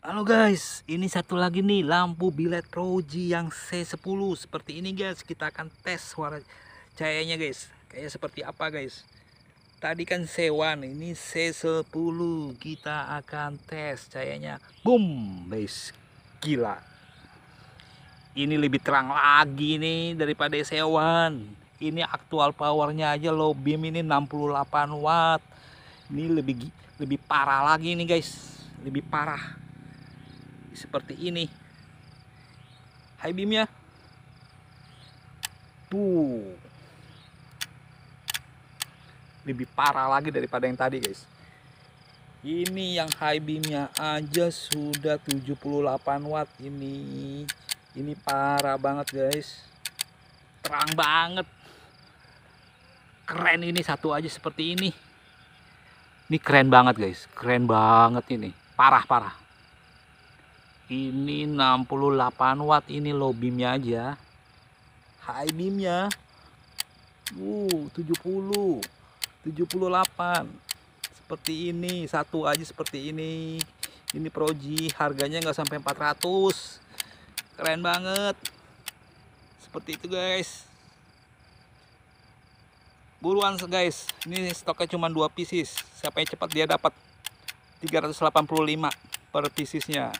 Halo guys, ini satu lagi nih lampu bilet Roji yang C10 seperti ini guys. Kita akan tes suara cahayanya guys. Kayak seperti apa guys? Tadi kan C1, ini C10. Kita akan tes cahayanya. Boom, guys. Gila. Ini lebih terang lagi nih daripada C1. Ini aktual powernya aja low beam ini 68 watt. Ini lebih lebih parah lagi nih guys. Lebih parah seperti ini high beamnya tuh lebih parah lagi daripada yang tadi guys ini yang high beamnya aja sudah 78 watt ini ini parah banget guys terang banget keren ini satu aja seperti ini ini keren banget guys keren banget ini parah-parah ini 68 watt ini low beamnya aja high beamnya uh 70 78 seperti ini satu aja seperti ini ini proji harganya nggak sampai 400 keren banget seperti itu guys buruan guys ini stoknya cuma dua pieces siapa yang cepat dia dapat 385 per piecesnya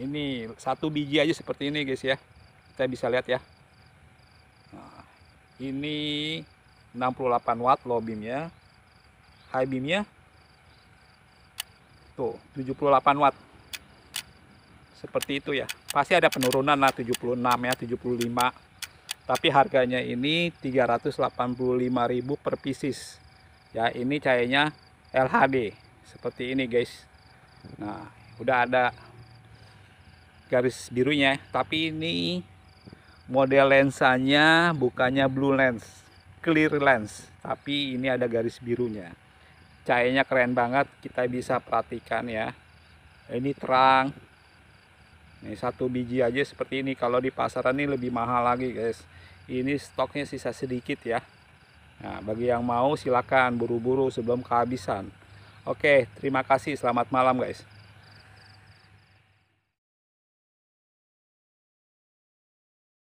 ini satu biji aja seperti ini guys ya kita bisa lihat ya nah, ini 68 watt low beamnya high beamnya tuh 78 watt seperti itu ya pasti ada penurunan lah 76 ya 75 tapi harganya ini 385.000 per pieces ya ini cahayanya LHD seperti ini guys nah udah ada garis birunya tapi ini model lensanya bukannya blue lens clear lens tapi ini ada garis birunya cahayanya keren banget kita bisa perhatikan ya ini terang ini satu biji aja seperti ini kalau di pasaran ini lebih mahal lagi guys ini stoknya sisa sedikit ya Nah bagi yang mau silakan buru-buru sebelum kehabisan Oke terima kasih selamat malam guys